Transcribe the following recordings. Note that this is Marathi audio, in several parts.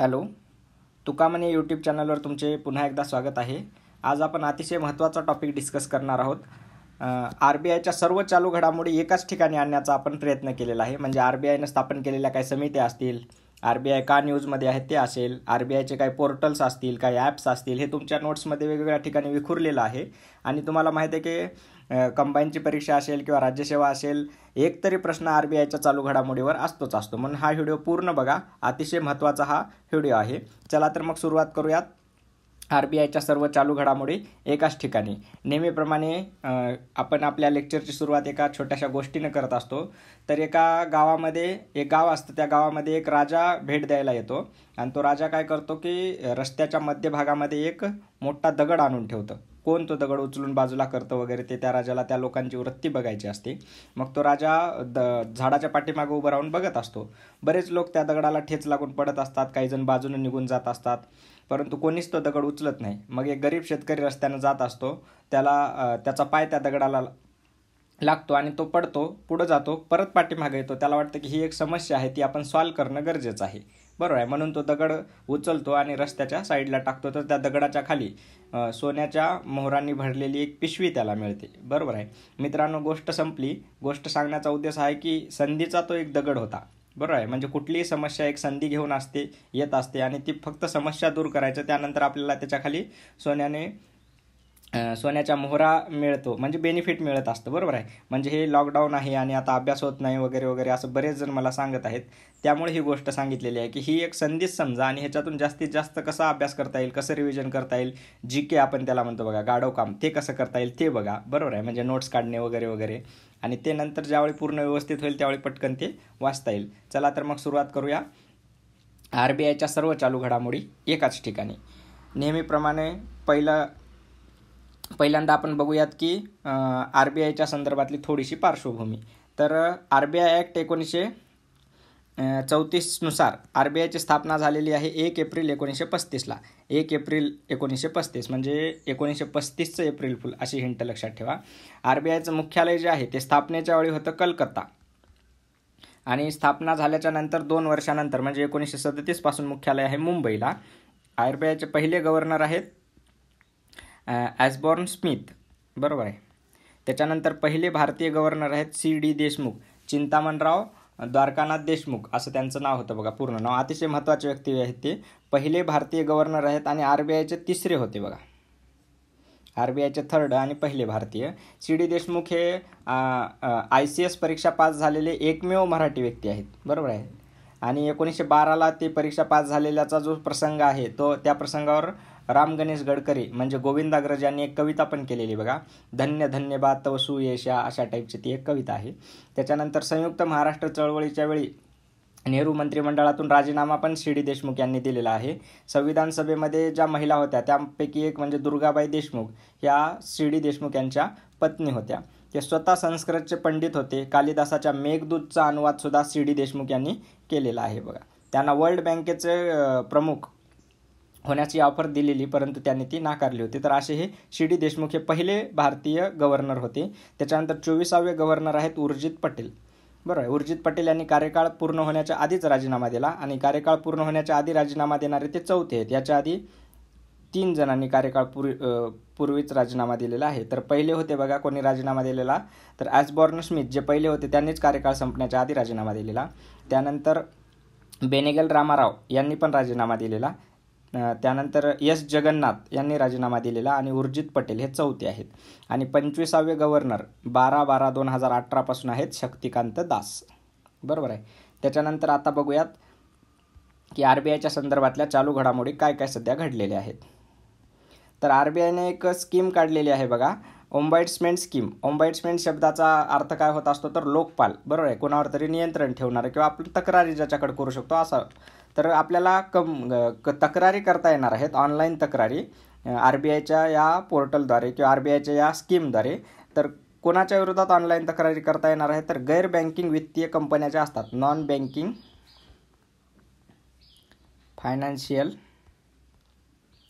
हॅलो तुकामने यूट्यूब चॅनलवर तुमचे पुन्हा एकदा स्वागत आहे आज आपण अतिशय महत्त्वाचा टॉपिक डिस्कस करणार आहोत आर बी आयच्या सर्व चालू घडामोडी एकाच ठिकाणी आणण्याचा आपण प्रयत्न केलेला आहे म्हणजे आर बी आयनं स्थापन केलेल्या काही समित्या असतील आर बी आय का न्यूजमध्ये आहेत ते असेल आर बी आयचे काही पोर्टल्स असतील काही ॲप्स असतील हे तुमच्या नोट्समध्ये वेगवेगळ्या ठिकाणी विखुरलेलं आहे आणि तुम्हाला माहिती आहे की कंबाईनची परीक्षा असेल किंवा राज्यसेवा असेल एक तरी प्रश्न आर बी आयच्या चालू घडामोडीवर असतोच असतो म्हणून हा व्हिडिओ पूर्ण बघा अतिशय महत्त्वाचा हा व्हिडिओ आहे चला तर मग सुरुवात करूयात आर बी आयच्या सर्व चालू घडामोडी एकाच ठिकाणी नेहमीप्रमाणे आपण आपल्या लेक्चरची सुरुवात एका छोट्याशा गोष्टीनं करत असतो तर एका गावामध्ये एक गाव असतं त्या गावामध्ये एक राजा भेट द्यायला येतो आणि तो राजा काय करतो की रस्त्याच्या मध्यभागामध्ये एक मोठा दगड आणून ठेवतं कोण तो दगड उचलून बाजूला करतं वगैरे ते त्या राजाला त्या लोकांची वृत्ती बघायची असते मग तो राजा द झाडाच्या पाठीमागे उभं राहून बघत असतो बरेच लोक त्या दगडाला ठेच लागून पडत असतात काही जण बाजूने निघून जात असतात परंतु कोणीच तो दगड उचलत नाही मग एक गरीब शेतकरी रस्त्यानं जात असतो त्याला त्याचा पाय त्या दगडाला लागतो आणि तो पडतो पुढं जातो परत पाठीमागे येतो त्याला वाटतं की ही एक समस्या आहे ती आपण सॉल्व करणं गरजेचं आहे बरोबर आहे म्हणून तो दगड उचलतो आणि रस्त्याच्या साईडला टाकतो तर त्या दगडाच्या खाली सोन्याच्या मोहरांनी भरलेली एक पिशवी त्याला मिळते बरोबर आहे मित्रांनो गोष्ट संपली गोष्ट सांगण्याचा उद्देश आहे की संधीचा तो एक दगड होता बरोबर आहे म्हणजे कुठलीही समस्या एक संधी घेऊन असते येत असते आणि ती फक्त समस्या दूर करायचं त्यानंतर आपल्याला त्याच्याखाली सोन्याने सोन्याच्या मोहरा मिळतो म्हणजे बेनिफिट मिळत असतं बरोबर आहे म्हणजे हे लॉकडाऊन आहे आणि आता अभ्यास होत नाही वगैरे वगैरे असं बरेच जण मला सांगत आहेत त्यामुळे ही गोष्ट सांगितलेली आहे की ही एक संधीच समजा आणि ह्याच्यातून जास्तीत जास्त कसा अभ्यास करता येईल कसं रिव्हिजन करता येईल जी के आपण त्याला म्हणतो बघा गाडव काम ते कसं करता येईल ते बघा बरोबर आहे म्हणजे नोट्स काढणे वगैरे वगैरे आणि ते नंतर ज्यावेळी पूर्ण व्यवस्थित होईल त्यावेळी पटकन ते वाचता येईल चला तर मग सुरुवात करूया आर बी आयच्या सर्व चालू घडामोडी एकाच ठिकाणी नेहमीप्रमाणे पहिलं पहिल्यांदा आपण बघूयात की आर बी आयच्या संदर्भातली थोडीशी पार्श्वभूमी तर आर बी आय ॲक्ट एकोणीसशे चौतीसनुसार आर बी आयची स्थापना झालेली आहे एक एप्रिल एकोणीसशे पस्तीसला एक एप्रिल एकोणीसशे पस्तीस म्हणजे एकोणीसशे पस्तीसचं एप्रिल फुल अशी हिंट लक्षात ठेवा आर बी आयचं मुख्यालय जे आहे ते स्थापनेच्या वेळी होतं कलकत्ता आणि स्थापना झाल्याच्या नंतर दोन वर्षानंतर म्हणजे एकोणीसशे सदतीसपासून मुख्यालय आहे मुंबईला आर बी आयचे पहिले गव्हर्नर आहेत ॲसबॉर्न स्मिथ बरोबर आहे त्याच्यानंतर पहिले भारतीय गव्हर्नर आहेत सी डी देशमुख चिंतामणराव द्वारकानाथ देशमुख असं त्यांचं नाव होतं बघा पूर्ण नाव अतिशय महत्त्वाचे व्यक्ती आहेत ते पहिले भारतीय गव्हर्नर आहेत आणि आर बी आयचे तिसरे होते बघा आर बी आयचे थर्ड आणि पहिले भारतीय सी डी देशमुख हे आय सी एस परीक्षा पास झालेले एकमेव मराठी व्यक्ती आहेत बरोबर आहे आणि एकोणीसशे बाराला ते परीक्षा पास झालेल्याचा जो प्रसंग आहे तो त्या प्रसंगावर राम गणेश गडकरी म्हणजे गोविंदाग्रज यांनी एक कविता पण केलेली बघा धन्य धन्यवाद तव सुयशा अशा टाईपची ती एक कविता आहे त्याच्यानंतर संयुक्त महाराष्ट्र चळवळीच्या वेळी नेहरू मंत्रिमंडळातून राजीनामा पण सी डी देशमुख यांनी दिलेला आहे संविधान सभेमध्ये ज्या महिला होत्या त्यापैकी एक म्हणजे दुर्गाबाई देशमुख ह्या सी डी देशमुख यांच्या पत्नी होत्या ते स्वतः संस्कृतचे पंडित होते कालिदासाच्या मेघदूतचा अनुवादसुद्धा सी डी देशमुख यांनी केलेला आहे बघा त्यांना वर्ल्ड बँकेचे प्रमुख होण्याची ऑफर दिलेली परंतु त्यांनी ती नाकारली होती तर असे हे शी डी देशमुख हे पहिले भारतीय गव्हर्नर होते त्याच्यानंतर चोवीसावे गव्हर्नर आहेत उर्जित पटेल बरोबर उर्जित पटेल यांनी कार्यकाळ पूर्ण होण्याच्या आधीच राजीनामा दिला आणि कार्यकाळ पूर्ण होण्याच्या आधी राजीनामा देणारे ते चौथे आहेत याच्या आधी तीन जणांनी कार्यकाळ पूर्वी पूर्वीच राजीनामा दिलेला आहे तर पहिले होते बघा कोणी राजीनामा दिलेला तर ॲसबॉर्न स्मिथ जे पहिले होते त्यांनीच कार्यकाळ संपण्याच्या आधी राजीनामा दिलेला त्यानंतर बेनेगल रामाराव यांनी पण राजीनामा दिलेला त्यानंतर एस जगन्नाथ यांनी राजीनामा दिलेला आणि उर्जित पटेल हे चौथे आहेत आणि पंचवीसावे गव्हर्नर बारा बारा दोन हजार अठरापासून आहेत शक्तिकांत दास बरोबर आहे त्याच्यानंतर आता बघूयात की आर बी आयच्या संदर्भातल्या चालू घडामोडी काय काय सध्या घडलेल्या आहेत तर आर बी आयने एक स्कीम काढलेली आहे बघा ओम्बाईट्समेंट स्कीम ओम्बाइट्समेंट शब्दाचा अर्थ काय होत असतो तर लोकपाल बरोबर आहे कोणावर तरी नियंत्रण ठेवणारं किंवा आपण तक्रारी ज्याच्याकडे करू शकतो असा तर आपल्याला कम क तक्रारी करता येणार आहेत ऑनलाईन तक्रारी आर बी आयच्या या पोर्टलद्वारे किंवा आर बी आयच्या या स्कीमद्वारे तर कोणाच्या विरोधात ऑनलाईन तक्रारी करता येणार आहे तर गैर बँकिंग वित्तीय कंपन्या ज्या असतात नॉन बँकिंग फायनान्शियल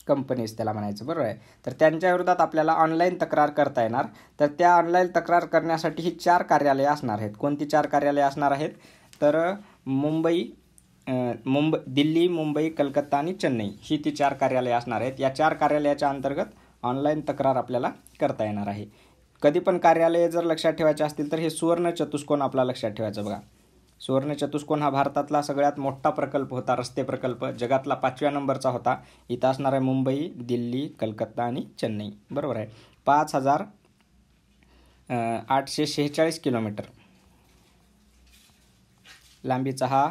कंपनीज त्याला म्हणायचं बरोबर आहे तर त्यांच्या विरोधात आपल्याला ऑनलाईन तक्रार करता येणार तर त्या ऑनलाईन तक्रार करण्यासाठी ही चार कार्यालयं असणार आहेत कोणती चार कार्यालये असणार आहेत तर मुंबई मुंबई दिल्ली मुंबई कलकत्ता आणि चेन्नई ही ती चार कार्यालयं असणार आहेत या चार कार्यालयाच्या अंतर्गत ऑनलाईन तक्रार आपल्याला करता येणार आहे कधी पण कार्यालये जर लक्षात ठेवायचे असतील तर हे सुवर्ण चतुष्कोन आपला लक्षात ठेवायचं बघा सुवर्ण चतुष्कोन हा भारतातला सगळ्यात मोठा प्रकल्प होता रस्ते प्रकल्प जगातला पाचव्या नंबरचा होता इथं असणार आहे मुंबई दिल्ली कलकत्ता आणि चेन्नई बरोबर आहे पाच हजार आठशे शेहेचाळीस किलोमीटर लांबीचा हा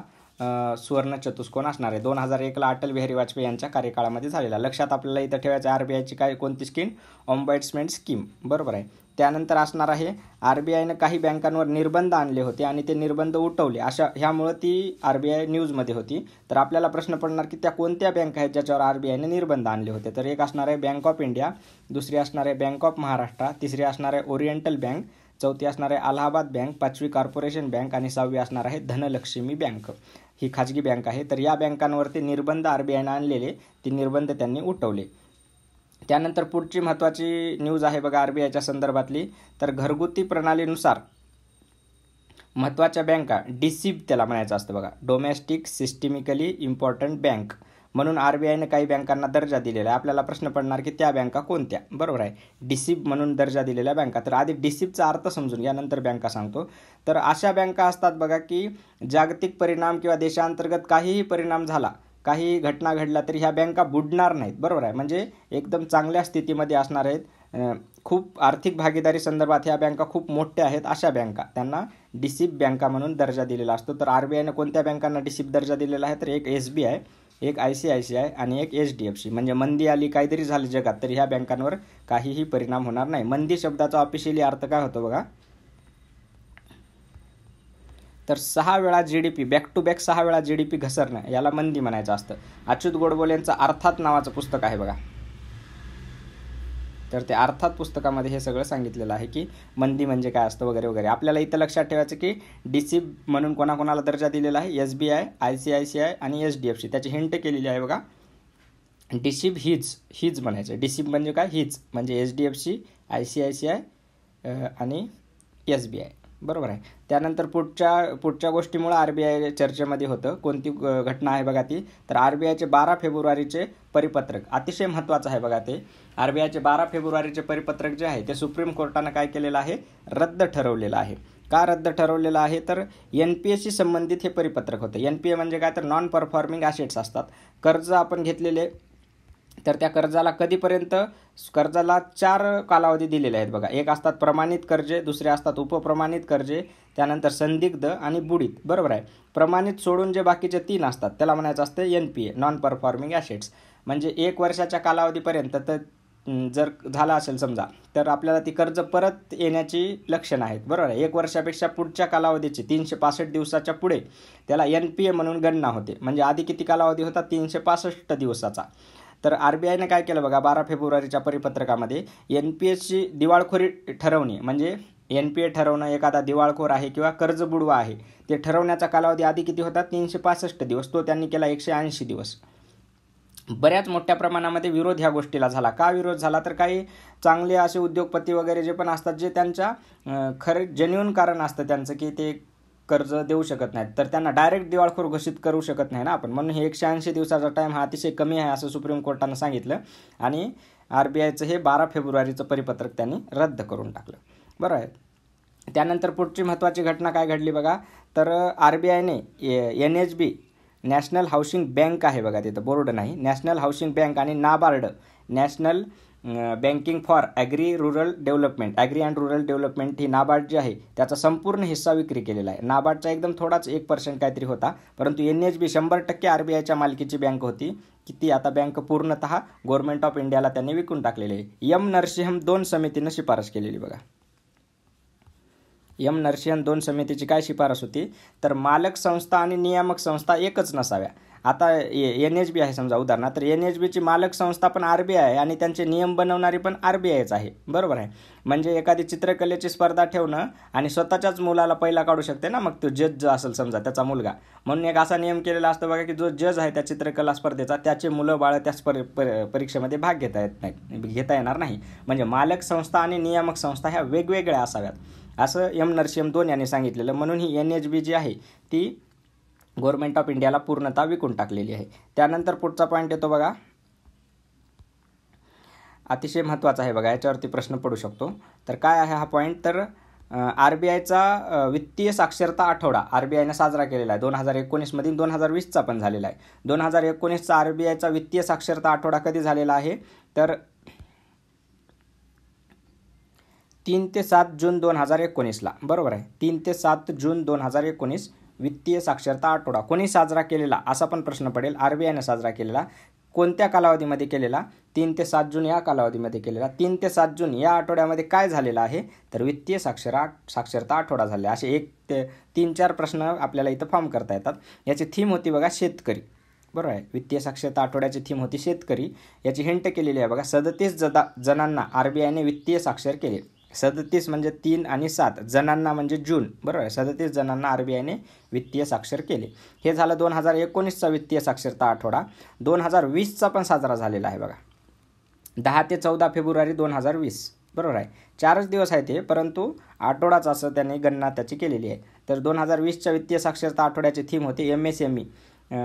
सुवर्ण चतुष्कोन असणार आहे दोन हजार एकला अटल बिहारी वाजपेयी यांच्या कार्यकाळामध्ये झालेला लक्षात आपल्याला इथं ठेवायचं आर बी आयची काय कोणती स्कीम ऑम्बॅट्समेंट स्कीम बरोबर आहे त्यानंतर असणार आहे आर बी आयनं काही बँकांवर निर्बंध आणले होते आणि ते निर्बंध उठवले अशा ह्यामुळं ती आर बी आय न्यूजमध्ये होती तर आपल्याला प्रश्न पडणार की त्या कोणत्या बँक आहेत ज्याच्यावर आर बी आयने निर्बंध आणले होते तर एक असणार आहे बँक ऑफ इंडिया दुसरी असणार आहे बँक ऑफ महाराष्ट्र तिसरी असणार आहे ओरिएंटल बँक चौथी असणार आहे अलाहाबाद बँक पाचवी कॉर्पोरेशन बँक आणि सहावी असणार आहे धनलक्ष्मी बँक ही खाजगी बँक आहे तर या बँकांवरती निर्बंध आर बी आयनं आणलेले ते निर्बंध त्यांनी उठवले त्यानंतर पुढची महत्त्वाची न्यूज आहे बघा आर बी आयच्या संदर्भातली तर घरगुती प्रणालीनुसार महत्त्वाच्या बँका डिसिप त्याला म्हणायचं असतं बघा डोमेस्टिक सिस्टिमिकली इम्पॉर्टंट बँक म्हणून आर बी आयनं काही बँकांना दर्जा दिलेला आहे आपल्याला प्रश्न पडणार की त्या बँका कोणत्या बरोबर आहे डिसिप म्हणून दर्जा दिलेल्या बँका तर आधी डिसिपचा अर्थ समजून यानंतर बँका सांगतो तर अशा बँका असतात बघा की जागतिक परिणाम किंवा देशांतर्गत काहीही परिणाम झाला काही घटना घडल्या तरी ह्या बँका बुडणार नाहीत बरोबर आहे म्हणजे एकदम चांगल्या स्थितीमध्ये असणार आहेत खूप आर्थिक भागीदारी संदर्भात ह्या बँका खूप मोठ्या आहेत अशा बँका त्यांना डिसिप बँका म्हणून दर्जा दिलेला असतो तर आर बी आयनं कोणत्या बँकांना डिसिप दर्जा दिलेला आहे तर एक एस बी आय एक I C I C I आणि एक एच डी एफ सी म्हणजे मंदी आली काहीतरी झाली जगात तर ह्या बँकांवर काहीही परिणाम होणार नाही मंदी शब्दाचा ऑफिशियली अर्थ काय होतो बघा तर सहा वेळा G D P back to back सहा वेळा जी डी पी घसरणं याला मंदी म्हणायचं असतं अच्युत गोडबोलेंचं अर्थात नावाचं पुस्तक आहे बघा तर ते अर्थात पुस्तकामध्ये हे सगळं सांगितलेलं आहे की मंदी म्हणजे काय असतं वगैरे वगैरे आपल्याला इथं लक्षात ठेवायचं की डी सी म्हणून कोणाकोणाला दर्जा दिलेला आहे S B I I C I C I आणि एच डी एफ सी त्याची हिंट केलेली आहे बघा डिसिब हीच हीच म्हणायचं डिसिप म्हणजे काय हीच म्हणजे H D F C I C I C I आणि एस बी आय बरोबर आहे त्यानंतर पुढच्या पुढच्या गोष्टीमुळे आर बी आय चर्चेमध्ये होतं कोणती घटना आहे बघा ती तर आर बी आयचे बारा फेब्रुवारीचे परिपत्रक अतिशय महत्वाचं आहे बघा ते आर बी आयचे बारा फेब्रुवारीचे परिपत्रक जे आहे ते सुप्रीम कोर्टानं काय केलेलं आहे रद्द ठरवलेलं आहे का रद्द ठरवलेलं आहे तर एन पी एशी संबंधित हे परिपत्रक होतं एन पी ए म्हणजे काय तर नॉन परफॉर्मिंग ॲसेट्स असतात कर्ज आपण घेतलेले तर त्या कर्जाला कधीपर्यंत कर्जाला चार कालावधी दिलेले आहेत बघा एक असतात प्रमाणित कर्जे दुसरे असतात उपप्रमाणित कर्जे त्यानंतर संदिग्ध आणि बुडीत बरोबर आहे प्रमाणित सोडून जे बाकीचे तीन असतात त्याला म्हणायचं असतं N P A non performing assets म्हणजे एक वर्षाच्या कालावधीपर्यंत तर जर झाला असेल समजा तर आपल्याला ती कर्ज परत येण्याची लक्षणं आहेत बरोबर आहे एक वर्षापेक्षा पुढच्या कालावधीची तीनशे पासष्ट दिवसाच्या पुढे त्याला एन पी ए म्हणून गणना होते म्हणजे आधी किती कालावधी होता तीनशे पासष्ट दिवसाचा तर आर बी आयनं काय केलं बघा बारा फेब्रुवारीच्या परिपत्रकामध्ये एन पी एसची दिवाळखोरी ठरवणे म्हणजे एन पी ए ठरवणं एखादा दिवाळखोर आहे किंवा कर्ज बुडवा आहे ते ठरवण्याचा कालावधी आधी किती होता तीनशे पासष्ट दिवस तो त्यांनी केला एकशे ऐंशी दिवस बऱ्याच मोठ्या प्रमाणामध्ये विरोध ह्या गोष्टीला झाला का विरोध झाला तर काही चांगले असे उद्योगपती वगैरे जे पण असतात जे त्यांच्या खरं जेन्युन कारण असतं त्यांचं की ते कर्ज देऊ शकत नाहीत तर त्यांना डायरेक्ट दिवाळखोर घोषित करू शकत नाही ना आपण म्हणून हे एकशे ऐंशी दिवसाचा टाईम हा अतिशय कमी आहे असं सुप्रीम कोर्टानं सांगितलं आणि आर बी आयचं हे बारा फेब्रुवारीचं परिपत्रक त्यांनी रद्द करून टाकलं बरं आहे त्यानंतर पुढची महत्त्वाची घटना काय घडली बघा तर आर बी आयने N H B national housing bank आहे बघा तिथं बोर्ड नाही नॅशनल हाऊसिंग बँक आणि NABARD national banking for agri rural development agri and rural development ही नाबार्ड जी आहे त्याचा संपूर्ण हिस्सा विक्री केलेला आहे नाबार्डचा एकदम थोडाच एक पर्सेंट काहीतरी होता परंतु एन एच बी शंभर टक्के आर बी आयच्या मालकीची बँक होती की ती आता बँक पूर्णतः गव्हर्नमेंट ऑफ इंडियाला त्यांनी विकून टाकलेली आहे यम नरसिंहम दोन समितीनं शिफारस केलेली बघा यम नरसिंहन दोन समितीची काय शिफारस होती तर मालक संस्था आणि नियामक संस्था एकच नसाव्या आता एन एच बी आहे समजा उदाहरणार्थ तर एन एच बीची मालक संस्था पण आर बी आय आणि त्यांचे नियम बनवणारी पण आर बी आयच आहे बरोबर आहे म्हणजे एखादी चित्रकलेची स्पर्धा ठेवणं आणि स्वतःच्याच मुलाला पहिला काढू शकते ना मग तो जज जो असेल समजा त्याचा मुलगा म्हणून एक असा नियम केलेला असतो बघा की जो जज आहे त्या चित्रकला स्पर्धेचा त्याचे मुलं बाळ त्या परीक्षेमध्ये भाग घेता येत नाही घेता येणार नाही म्हणजे मालक संस्था आणि नियामक संस्था ह्या वेगवेगळ्या असाव्यात असं एम नरसिंह दोन यांनी सांगितलेलं म्हणून ही एन एच बी जी आहे ती गव्हर्नमेंट ऑफ इंडियाला पूर्णता विकून टाकलेली आहे त्यानंतर पुढचा पॉईंट येतो बघा अतिशय महत्त्वाचा आहे बघा याच्यावरती प्रश्न पडू शकतो तर काय आहे हा पॉईंट तर आर बी आयचा वित्तीय साक्षरता आठवडा आर बी आयनं साजरा केलेला आहे दोन हजार एकोणीसमधील दोन हजार वीसचा पण झालेला आहे दोन हजार एकोणीसचा आर बी आयचा वित्तीय साक्षरता आठवडा कधी झालेला आहे तर तीन ते सात जून दोन हजार एकोणीसला बरोबर आहे तीन ते सात जून दोन हजार एकोणीस वित्तीय साक्षरता आठवडा कोणी साजरा केलेला असा पण प्रश्न पडेल आर बी साजरा केलेला कोणत्या कालावधीमध्ये केलेला तीन ते सात जून या कालावधीमध्ये केलेला तीन ते सात जून या आठवड्यामध्ये काय झालेलं आहे तर वित्तीय साक्षरा साक्षरता आठवडा झाला असे एक ते तीन चार प्रश्न आपल्याला इथं फॉर्म करता येतात याची थीम होती बघा शेतकरी बरोबर आहे वित्तीय साक्षरता आठवड्याची थीम होती शेतकरी याची हिंट केलेली आहे बघा सदतीस जदा जणांना आर बी आयने वित्तीय साक्षर केले सदतीस म्हणजे तीन आणि सात जणांना म्हणजे जून बरोबर आहे सदतीस जणांना आर बी आयने वित्तीय साक्षर केले हे झालं दोन हजार एकोणीसचा वित्तीय साक्षरता आठवडा दोन हजार वीसचा पण साजरा झालेला आहे बघा दहा ते चौदा फेब्रुवारी दोन हजार वीस बरोबर आहे चारच दिवस आहे ते परंतु आठवडाच असं त्याने गणना त्याची केलेली आहे तर दोन हजार वीसच्या वित्तीय साक्षरता आठवड्याची थीम होते M S M E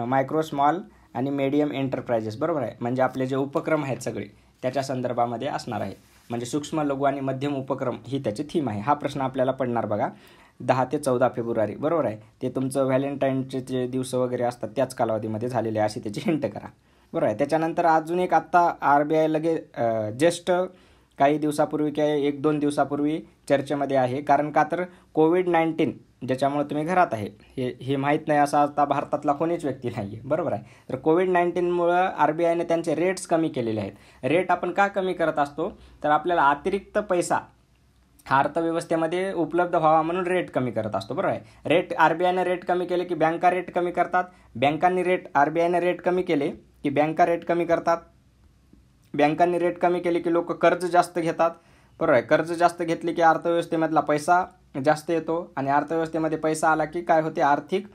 micro small आणि मीडियम एंटरप्राइजेस बरोबर आहे म्हणजे आपले जे उपक्रम आहेत सगळे त्याच्या संदर्भामध्ये असणार आहे म्हणजे सूक्ष्म लघु आणि मध्यम उपक्रम ही त्याची थीम आहे हा प्रश्न आपल्याला पडणार बघा दहा ते चौदा फेब्रुवारी बरोबर आहे ते तुमचं व्हॅलेंटाईनचे जे दिवस वगैरे असतात त्याच कालावधीमध्ये झालेले अशी त्याची हिंट करा बरोबर आहे त्याच्यानंतर अजून एक आत्ता आर बी आय लगे जस्ट काही दिवसापूर्वी किंवा एक दोन दिवसापूर्वी चर्चेमध्ये आहे कारण का तर कोविड नाईन्टीन ज्याच्यामुळे तुम्ही घरात आहे हे हे माहीत नाही असा आता भारतातला कोणीच व्यक्ती नाही आहे बरोबर आहे तर कोविड नाईन्टीनमुळं आर बी आयने त्यांचे रेट्स कमी केलेले आहेत रेट आपण का कमी करत असतो तर आपल्याला अतिरिक्त पैसा हा अर्थव्यवस्थेमध्ये उपलब्ध व्हावा म्हणून रेट कमी करत असतो बरोबर आहे रेट आर बी आयनं रेट कमी केले की बँका रेट कमी करतात बँकांनी रेट आर बी आयनं रेट कमी केले की बँका रेट कमी करतात बँकांनी रेट कमी केले की लोक कर्ज जास्त घेतात बरोबर आहे कर्ज जास्त घेतले की अर्थव्यवस्थेमधला पैसा जास्त येतो आणि अर्थव्यवस्थेमध्ये पैसा आला की काय होते आर्थिक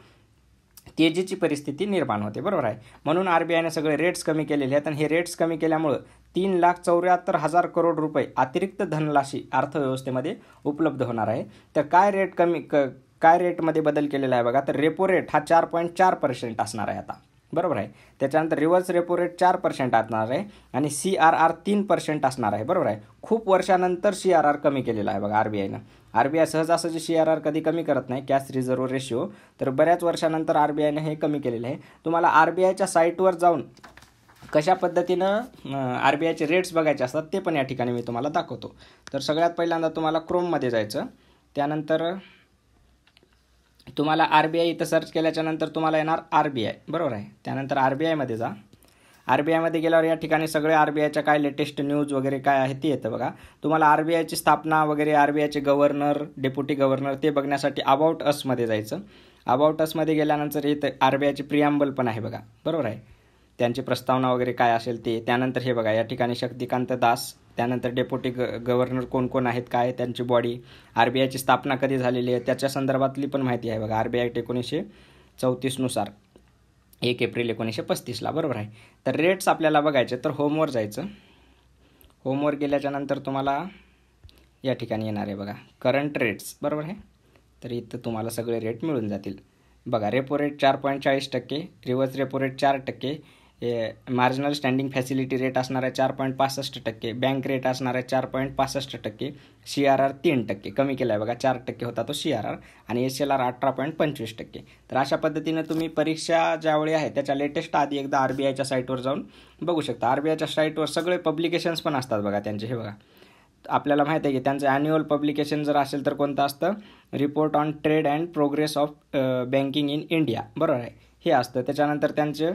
तेजीची परिस्थिती निर्माण होते बरोबर आहे म्हणून आर बी आयने सगळे रेट्स कमी केलेले आहेत आणि हे रेट्स कमी केल्यामुळं तीन लाख चौऱ्याहत्तर हजार करोड रुपये अतिरिक्त धनराशी अर्थव्यवस्थेमध्ये उपलब्ध होणार आहे तर काय रेट कमी क काय रेटमध्ये बदल केलेला आहे बघा तर रेपो रेट हा चार पॉईंट चार पर्सेंट असणार आहे आता बरोबर आहे त्याच्यानंतर रिव्हर्स रेपो रेट चार पर्सेंट असणार आहे आणि सी आर आर तीन पर्सेंट असणार आहे बरोबर आहे खूप वर्षानंतर सी आर आर कमी केलेला आहे बघा आर बी आयनं आर बी आय सहजासहजी सी आर आर कधी कमी करत नाही कॅश रिझर्व्ह रेशिओ तर बऱ्याच वर्षानंतर आर बी आयनं हे कमी केलेलं आहे तुम्हाला आर बी आयच्या साईटवर जाऊन कशा पद्धतीनं आर बी आयचे रेट्स बघायचे असतात ते पण या ठिकाणी मी तुम्हाला दाखवतो तर सगळ्यात पहिल्यांदा तुम्हाला क्रोममध्ये जायचं त्यानंतर तुम्हाला आर बी आय इथं सर्च केल्याच्यानंतर तुम्हाला येणार आर बी आय बरोबर आहे त्यानंतर आर बी आयमध्ये जा आर बी आयमध्ये गेल्यावर या ठिकाणी सगळे आर बी आयच्या काय लेटेस्ट न्यूज वगैरे काय आहे ते येतं बघा तुम्हाला आर बी आयची स्थापना वगैरे आर बी आयचे गव्हर्नर डेप्युटी गव्हर्नर ते बघण्यासाठी अबाउट असमध्ये जायचं अबाउट असमध्ये गेल्यानंतर इथं आर बी आयची प्रियांबल पण आहे बघा बरोबर आहे त्यांची प्रस्तावना वगैरे काय असेल ते त्यानंतर हे बघा या ठिकाणी शक्तिकांत दास त्यानंतर डेप्युटी ग गव्हर्नर कोण कोण आहेत काय त्यांची बॉडी आरबीआयची स्थापना कधी झालेली आहे त्याच्या संदर्भातली पण माहिती आहे बघा आरबीआय एकोणीसशे चौतीसनुसार एक एप्रिल एकोणीसशे पस्तीसला बरोबर आहे तर रेट्स आपल्याला बघायचे तर होमवर जायचं होमवर गेल्याच्यानंतर तुम्हाला या ठिकाणी येणार आहे बघा करंट रेट्स बरोबर आहे तर इथं तुम्हाला सगळे रेट मिळून जातील बघा रेपो रेट चार पॉईंट चाळीस टक्के रिवर्स रेपो रेट चार टक्के मार्जिनल स्टँडिंग फॅसिलिटी रेट असणार आहे चार पॉईंट पासष्ट टक्के बँक रेट असणार आहे चार पॉईंट पासष्ट टक्के सी आर आर तीन टक्के कमी केला आहे बघा चार टक्के होता तो सी आर आर आणि एस एल आर अठरा पॉईंट पंचवीस टक्के तर अशा पद्धतीनं तुम्ही परीक्षा ज्यावेळी आहे त्याच्या लेटेस्ट आधी एकदा आर बी आयच्या साईटवर जाऊन बघू शकता आर बी आयच्या साईटवर सगळे पब्लिकेशन्स पण असतात बघा त्यांचे हे बघा आपल्याला माहिती आहे की त्यांचं ॲन्युअल पब्लिकेशन जर असेल तर कोणतं असतं report on trade and progress of banking in India बरोबर आहे हे असतं त्याच्यानंतर त्यांचे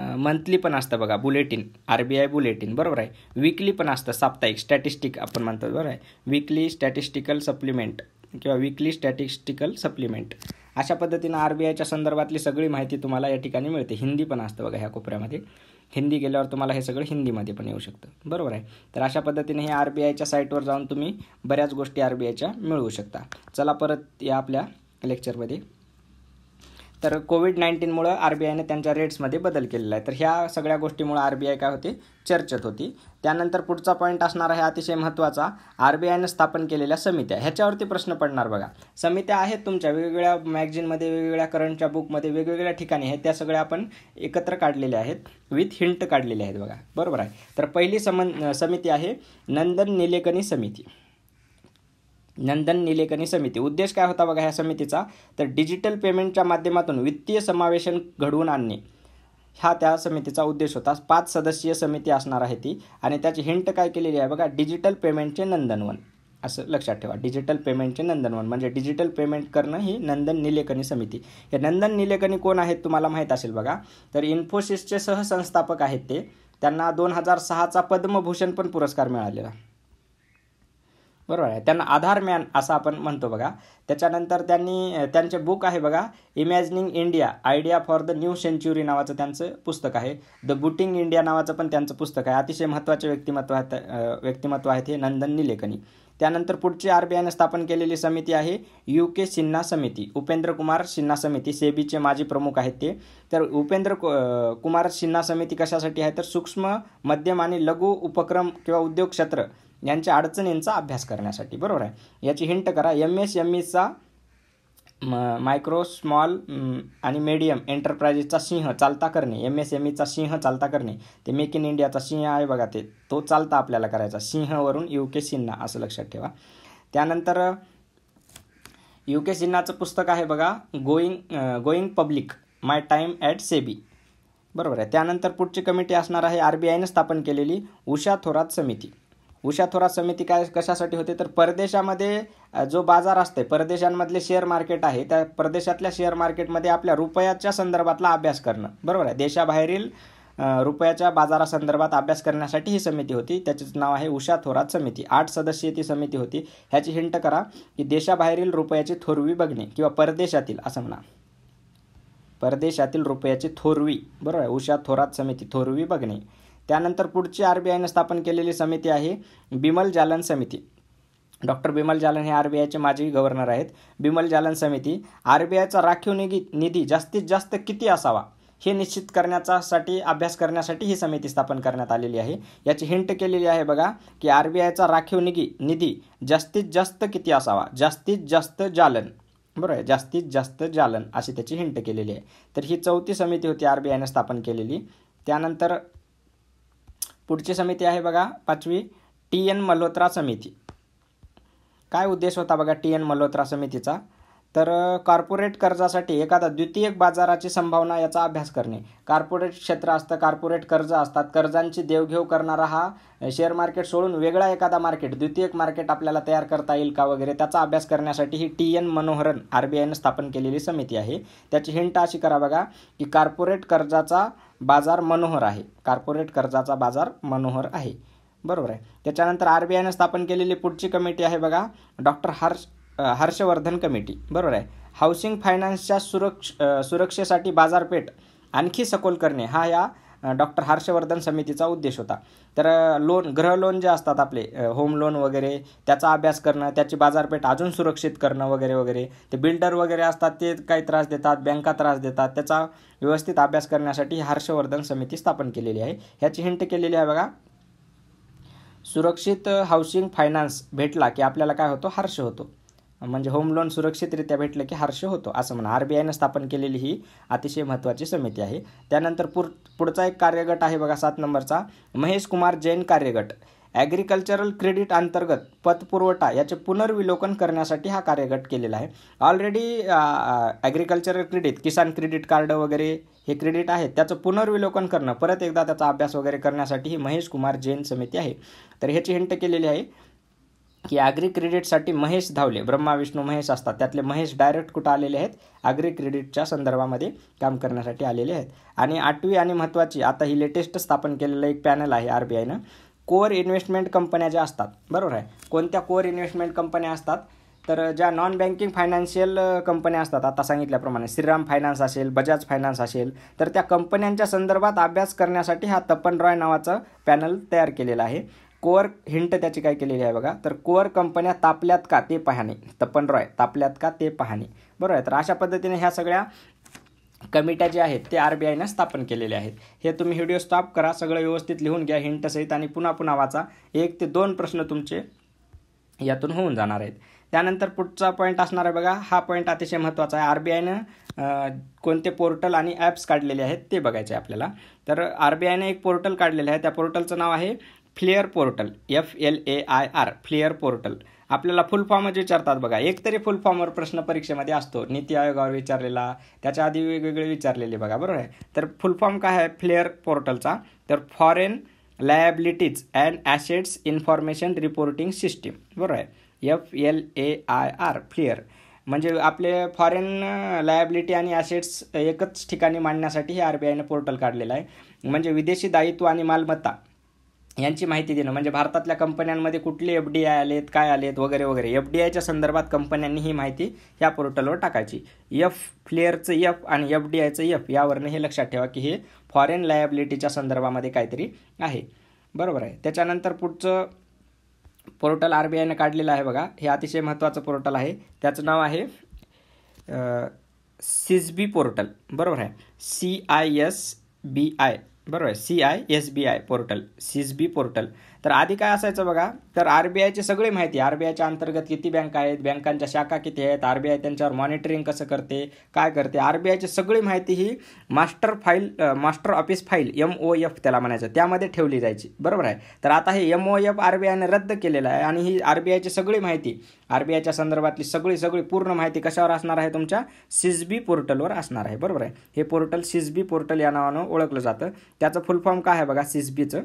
मंथली पण असतं बघा bulletin R B I bulletin बरोबर आहे वीकली पण असतं साप्ताहिक स्टॅटिस्टिक आपण म्हणतो बरोबर आहे वीकली स्टॅटिस्टिकल सप्लिमेंट किंवा वीकली स्टॅटिस्टिकल सप्लिमेंट अशा पद्धतीनं आर बी आयच्या संदर्भातली सगळी माहिती तुम्हाला या ठिकाणी मिळते हिंदी पण असतं बघा ह्या कोपऱ्यामध्ये हिंदी गेल्यावर तुम्हाला हे सगळं हिंदीमध्ये पण येऊ शकतं बरोबर आहे तर अशा पद्धतीने हे आर बी आयच्या साईटवर जाऊन तुम्ही बऱ्याच गोष्टी आर बी आयच्या मिळवू शकता चला परत या आपल्या लेक्चरमध्ये तर कोविड नाईन्टीनमुळं आर बी आयनं त्यांच्या रेट्समध्ये बदल केलेला आहे तर ह्या सगळ्या गोष्टीमुळं आर बी आय काय होते चर्चेत होती त्यानंतर पुढचा पॉईंट असणार आहे अतिशय महत्त्वाचा आर बी आयनं स्थापन केलेल्या समित्या ह्याच्यावरती प्रश्न पडणार बघा समित्या आहेत तुमच्या वेगवेगळ्या मॅगझिनमध्ये वेगवेगळ्या करंटच्या बुकमध्ये वेगवेगळ्या ठिकाणी आहेत त्या सगळ्या आपण एकत्र काढलेल्या आहेत विथ हिंट काढलेल्या आहेत बघा बरोबर आहे तर पहिली समन समिती आहे नंदन निलेकनी समिती नंदन निलेकनी समिती उद्देश काय होता बघा ह्या समितीचा तर डिजिटल पेमेंटच्या माध्यमातून वित्तीय समावेशन घडवून आणणे हा त्या समितीचा उद्देश होता पाच सदस्यीय समिती असणार आहे ती आणि त्याची हिंट काय केलेली आहे बघा डिजिटल पेमेंटचे नंदनवन असं लक्षात ठेवा डिजिटल पेमेंटचे नंदनवन म्हणजे डिजिटल पेमेंट करणं ही नंदन निलेकनी समिती हे नंदन निलेकनी कोण आहेत तुम्हाला माहीत असेल बघा तर इन्फोसिसचे सहसंस्थापक आहेत ते त्यांना दोन हजार सहाचा पद्मभूषण पण पुरस्कार मिळालेला बरोबर आहे त्यांना आधार मॅन असं आपण म्हणतो बघा त्याच्यानंतर त्यांनी त्यांचे बुक आहे बघा imagining India idea for the new century नावाचं त्यांचं पुस्तक आहे द बुटिंग इंडिया नावाचं पण त्यांचं पुस्तक आहे अतिशय महत्त्वाचे व्यक्तिमत्व आहेत व्यक्तिमत्व आहेत हे नंदन निलेखनी त्यानंतर पुढची आर बी आयनं स्थापन केलेली समिती आहे यू के सिन्हा समिती उपेंद्र कुमार सिन्हा समिती सेबीचे माजी प्रमुख आहेत ते तर उपेंद्र कुमार सिन्हा समिती कशासाठी आहे तर सूक्ष्म मध्यम आणि लघु उपक्रम किंवा उद्योग क्षेत्र यांच्या अडचणींचा अभ्यास करण्यासाठी बरोबर आहे याची हिंट करा एम एस एम ईचा मायक्रो स्मॉल आणि मीडियम एंटरप्राइजेसचा सिंह चालता करणे एम एस एम ईचा सिंह चालता करणे ते मेक इन इंडियाचा सिंह आहे बघा ते तो चालता आपल्याला करायचा सिंहवरून यू के सिन्हा असं लक्षात ठेवा त्यानंतर यू के सिन्हाचं पुस्तक आहे बघा going going public my time at SEBI बरोबर आहे त्यानंतर पुढची कमिटी असणार आहे आर बी आयनं स्थापन केलेली उषा थोरात समिती उषा थोरात समिती काय कशासाठी होते तर परदेशामध्ये जो बाजार असते परदेशांमधले शेअर मार्केट आहे त्या परदेशातल्या शेअर मार्केटमध्ये आपल्या रुपयाच्या संदर्भातला अभ्यास करणं बरोबर आहे देशाबाहेरील रुपयाच्या बाजारासंदर्भात अभ्यास करण्यासाठी ही समिती होती त्याचे नाव आहे उषा थोरात समिती आठ सदस्यीय ती समिती होती ह्याची हिंट करा की देशाबाहेरील रुपयाची थोरवी बघणे किंवा परदेशातील असं म्हणा परदेशातील रुपयाची थोरवी बरोबर आहे उषा थोरात समिती थोरवी बघणे त्यानंतर पुढची आर बी आयनं स्थापन केलेली समिती आहे बिमल जालन समिती डॉक्टर बिमल जालन हे आर बी आयचे माजी गव्हर्नर आहेत बिमल जालन समिती आर बी आयचा राखीव निधी निधी जास्तीत जास्त किती असावा हे निश्चित साठी अभ्यास करण्यासाठी ही समिती स्थापन करण्यात आलेली आहे याची हिंट केलेली आहे बघा की आर बी आयचा राखीव निधी निधी जास्तीत जास्त किती असावा जास्तीत जास्त जालन बरोबर आहे जास्तीत जास्त जालन अशी त्याची हिंट केलेली आहे तर ही चौथी समिती होती आर बी आयनं स्थापन केलेली त्यानंतर पुढची समिती आहे बघा पाचवी टी एन मल्होत्रा समिती काय उद्देश होता बघा टी एन मल्होत्रा समितीचा तर कॉर्पोरेट कर्जासाठी एखादा द्वितीयक बाजाराची संभावना याचा अभ्यास करणे कॉर्पोरेट क्षेत्र असतं कार्पोरेट कर्ज असतात कर्जांची देवघेव करणारा हा शेअर मार्केट सोडून वेगळा एखादा मार्केट द्वितीयक मार्केट आपल्याला तयार करता येईल का वगैरे त्याचा अभ्यास करण्यासाठी ही T N Manoharan R B आयनं स्थापन केलेली समिती आहे त्याची हिंट अशी करा बघा की कॉर्पोरेट कर्जाचा बाजार मनोहर आहे कार्पोरेट कर्जाचा बाजार मनोहर आहे बरोबर आहे त्याच्यानंतर आर बी आयनं स्थापन केलेली पुढची कमिटी आहे बघा डॉक्टर हर्ष हर्षवर्धन कमिटी बरोबर आहे हाऊसिंग फायनान्सच्या सुरक्ष सुरक्षेसाठी बाजारपेठ आणखी सखोल करणे हा या डॉक्टर हर्षवर्धन समितीचा उद्देश होता तर लोन गृह लोन जे असतात आपले होम लोन वगैरे त्याचा अभ्यास करणं त्याची बाजारपेठ अजून सुरक्षित करणं वगैरे वगैरे ते बिल्डर वगैरे असतात ते काही त्रास देतात बँका त्रास देतात त्याचा व्यवस्थित अभ्यास करण्यासाठी हर्षवर्धन समिती स्थापन केलेली आहे ह्याची हिंट केलेली आहे बघा सुरक्षित हाऊसिंग फायनान्स भेटला की आपल्याला काय होतो हर्ष होतो म्हणजे होम लोन सुरक्षितरित्या भेटलं की हर्ष होतो असं म्हणा आर बी आयनं स्थापन केलेली ही अतिशय महत्त्वाची समिती आहे त्यानंतर पुर पुढचा एक कार्यगट आहे बघा सात नंबरचा महेश कुमार जैन कार्यगट ॲग्रिकल्चरल क्रेडिट अंतर्गत पतपुरवठा याचे पुनर्विलोकन करण्यासाठी हा कार्यगट केलेला आहे already agricultural credit Kisan credit card वगैरे हे क्रेडिट आहे त्याचं पुनर्विलोकन करणं परत एकदा त्याचा अभ्यास वगैरे करण्यासाठी ही महेश कुमार जैन समिती आहे तर ह्याची हिंट केलेली आहे की आग्री क्रेडिटसाठी महेश धावले ब्रह्मा विष्णू महेश असतात त्यातले महेश डायरेक्ट कुठं आलेले आहेत आग्री क्रेडिटच्या संदर्भामध्ये काम करण्यासाठी आलेले आहेत आणि आठवी आणि महत्त्वाची आता ही लेटेस्ट स्थापन केलेलं एक पॅनल आहे आर बी आयनं कोर इन्व्हेस्टमेंट कंपन्या ज्या असतात बरोबर आहे कोणत्या कोर इन्व्हेस्टमेंट कंपन्या असतात तर ज्या नॉन बँकिंग फायनान्शियल कंपन्या असतात आता सांगितल्याप्रमाणे श्रीराम फायनान्स असेल बजाज फायनान्स असेल तर त्या कंपन्यांच्या संदर्भात अभ्यास करण्यासाठी हा तपन रॉय नावाचं पॅनल तयार केलेला आहे कोअर हिंट त्याची काय केलेली आहे बघा तर कोअर कंपन्या तापल्यात का ते पाहणे तपन रॉय तापल्यात का ते पाहणे बरोबर आहे तर अशा पद्धतीने ह्या सगळ्या कमिट्या ज्या आहेत ते आर बी आयनं स्थापन केलेले आहेत हे तुम्ही व्हिडिओ स्टॉप करा सगळं व्यवस्थित लिहून घ्या हिंटसहित आणि पुन्हा पुन्हा वाचा एक ते दोन प्रश्न तुमचे यातून होऊन जाणार आहेत त्यानंतर पुढचा पॉईंट असणार आहे बघा हा पॉईंट अतिशय महत्त्वाचा आहे आर बी आयनं कोणते पोर्टल आणि ॲप्स काढलेले आहेत ते बघायचे आपल्याला तर आर बी आयनं एक पोर्टल काढलेलं आहे त्या पोर्टलचं नाव आहे flair portal F L A I R flair portal आपल्याला फुल फॉर्मच विचारतात बघा एक तरी फुल फॉर्मवर प्रश्न परीक्षेमध्ये असतो नीती आयोगावर विचारलेला त्याच्या आधी वेगवेगळे विचारलेले बघा बरोबर आहे तर फुल फॉर्म काय आहे फ्लेअर पोर्टलचा तर foreign liabilities and assets information reporting system बरोबर आहे F L A I R flair म्हणजे आपले फॉरेन लायबिलिटी आणि ॲसेट्स एकच ठिकाणी मांडण्यासाठी हे आर बी आयने पोर्टल काढलेलं आहे म्हणजे विदेशी दायित्व आणि मालमत्ता यांची माहिती देणं म्हणजे भारतातल्या कंपन्यांमध्ये कुठले एफ डी आय आलेत काय आलेत वगैरे वगैरे एफ डी आयच्या संदर्भात कंपन्यांनी ही माहिती या पोर्टलवर टाकायची एफ फ्लेअरचं एफ आणि एफ डी आयचं एफ यावरनं हे लक्षात ठेवा की हे फॉरेन लायबिलिटीच्या संदर्भामध्ये काहीतरी आहे बरोबर आहे त्याच्यानंतर पुढचं पोर्टल आर बी आयनं काढलेलं आहे बघा हे अतिशय महत्त्वाचं पोर्टल आहे त्याचं नाव आहे सिजबी पोर्टल बरोबर आहे C I S B I बरोबर C I S B I portal सीस बी पोर्टल तर आधी काय असायचं बघा तर आर बी आयची सगळी माहिती आर बी आयच्या अंतर्गत किती बँका आहेत बँकांच्या शाखा किती आहेत आर बी आय त्यांच्यावर मॉनिटरिंग कसं करते काय करते आर बी आयची सगळी माहिती ही master file master office file M O F त्याला म्हणायचं त्यामध्ये ठेवली जायची बरोबर आहे तर आता हे M O F R B रद्द केलेलं आहे आणि ही आर बी आयची सगळी माहिती आर बी आयच्या संदर्भातली सगळी सगळी पूर्ण माहिती कशावर असणार आहे तुमच्या सिजबी पोर्टलवर असणार आहे बरोबर आहे हे पोर्टल सिजबी पोर्टल या नावानं ओळखलं जातं त्याचं फुल फॉर्म काय आहे बघा सिजबीचं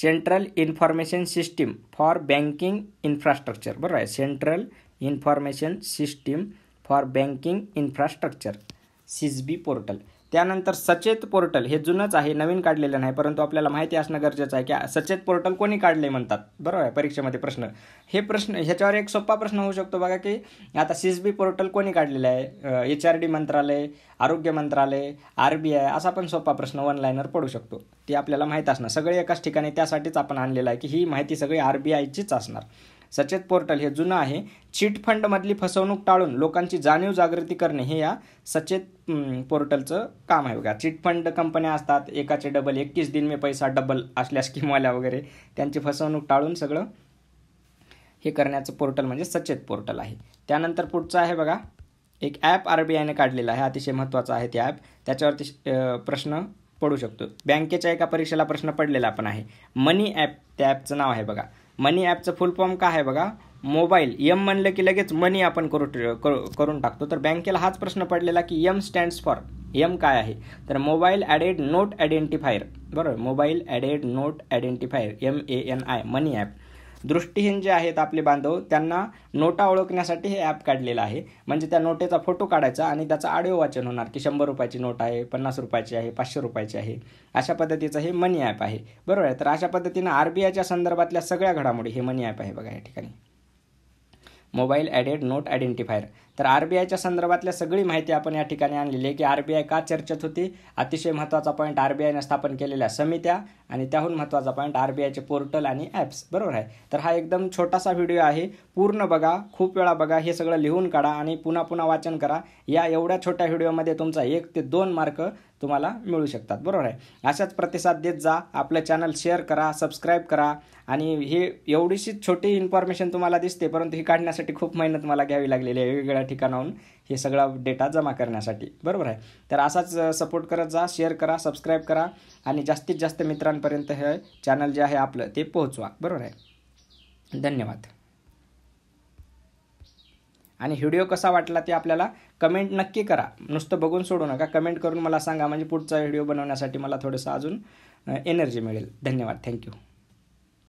central information system for banking infrastructure बरोबर आहे central information system for banking infrastructure CISBI portal त्यानंतर सचेत पोर्टल हे जुनंच आहे नवीन काढलेलं नाही परंतु आपल्याला माहिती असणं गरजेचं आहे की सचेत पोर्टल कोणी काढले म्हणतात बरोबर आहे परीक्षेमध्ये प्रश्न हे प्रश्न ह्याच्यावर एक सोपा प्रश्न होऊ शकतो बघा की आता सीएसबी पोर्टल कोणी काढलेलं आहे एच आर डी मंत्रालय आरोग्य मंत्रालय आर बी आय असा पण सोपा प्रश्न ऑनलाईनवर पडू शकतो ती आपल्याला माहीत असणार सगळे एकाच ठिकाणी त्यासाठीच आपण आणलेलं आहे की ही माहिती सगळी आर बी आयचीच असणार सचेत पोर्टल हे जुनं आहे चिट फंडमधली फसवणूक टाळून लोकांची जाणीव जागृती करणे हे या सचेत पोर्टलचं काम आहे बघा चिट फंड कंपन्या असतात एकाचे डबल एकतीस दिन मे पैसा डबल असल्या स्कीमवाल्या वगैरे त्यांची फसवणूक टाळून सगळं हे करण्याचं पोर्टल म्हणजे सचेत पोर्टल आहे त्यानंतर पुढचं आहे बघा एक ॲप आर बी आयने काढलेलं आहे अतिशय महत्त्वाचा आहे ते ॲप त्याच्यावरती प्रश्न पडू शकतो बँकेच्या एका परीक्षेला प्रश्न पडलेला पण आहे मनी ॲप त्या ॲपचं नाव आहे बघा मनी ॲपचं फुल फॉर्म काय आहे बघा मोबाईल यम म्हणलं की लगेच मनी आपण करू करून टाकतो तर बँकेला हाच प्रश्न पडलेला की यम स्टँड्स फॉर यम काय आहे तर मोबाईल ॲडेड नोट आयडेंटिफायर बरोबर mobile aided note identifier M A N I money app दृष्टीहीन जे आहेत आपले बांधव त्यांना नोटा ओळखण्यासाठी हे ॲप काढलेलं आहे म्हणजे त्या नोटेचा फोटो काढायचा आणि त्याचा आडिओ वाचन होणार की शंभर रुपयाची नोट आहे पन्नास रुपयाची आहे पाचशे रुपयाची आहे अशा पद्धतीचं हे मनी ॲप आहे बरोबर आहे तर अशा पद्धतीनं आयच्या संदर्भातल्या सगळ्या घडामोडी हे मनी ॲप आहे बघा या ठिकाणी मोबाईल ॲडेड नोट आयडेंटिफायर तर आर बी आयच्या संदर्भातल्या सगळी माहिती आपण या ठिकाणी आणलेली आहे की आर बी आय का चर्चेत होती अतिशय महत्त्वाचा पॉईंट आर बी आयनं स्थापन केलेल्या समित्या आणि त्याहून महत्त्वाचा पॉईंट आर बी आयचे पोर्टल आणि ॲप्स बरोबर आहे तर हा एकदम छोटासा व्हिडिओ आहे पूर्ण बघा खूप वेळा बघा हे सगळं लिहून काढा आणि पुन्हा पुन्हा वाचन करा या एवढ्या छोट्या व्हिडिओमध्ये तुमचा एक ते दोन मार्क तुम्हाला मिळू शकतात बरोबर आहे अशाच प्रतिसाद देत जा आपलं चॅनल शेअर करा सबस्क्राईब करा आणि हे एवढीशी छोटी इन्फॉर्मेशन तुम्हाला दिसते परंतु ही काढण्यासाठी खूप मेहनत मला घ्यावी लागलेली आहे वेगवेगळ्या ठिकाणाहून हे सगळा डेटा जमा करण्यासाठी बरोबर आहे तर असाच सपोर्ट करत जा शेअर करा सबस्क्राईब करा आणि जास्तीत जास्त मित्रांपर्यंत हे चॅनल जे आहे आपलं ते पोहोचवा बरोबर आहे धन्यवाद आणि व्हिडिओ कसा वाटला ते आपल्याला कमेंट नक्की करा नुसतं बघून सोडू नका कमेंट करून मला सांगा म्हणजे पुढचा व्हिडिओ बनवण्यासाठी मला थोडंसं अजून एनर्जी मिळेल धन्यवाद थँक्यू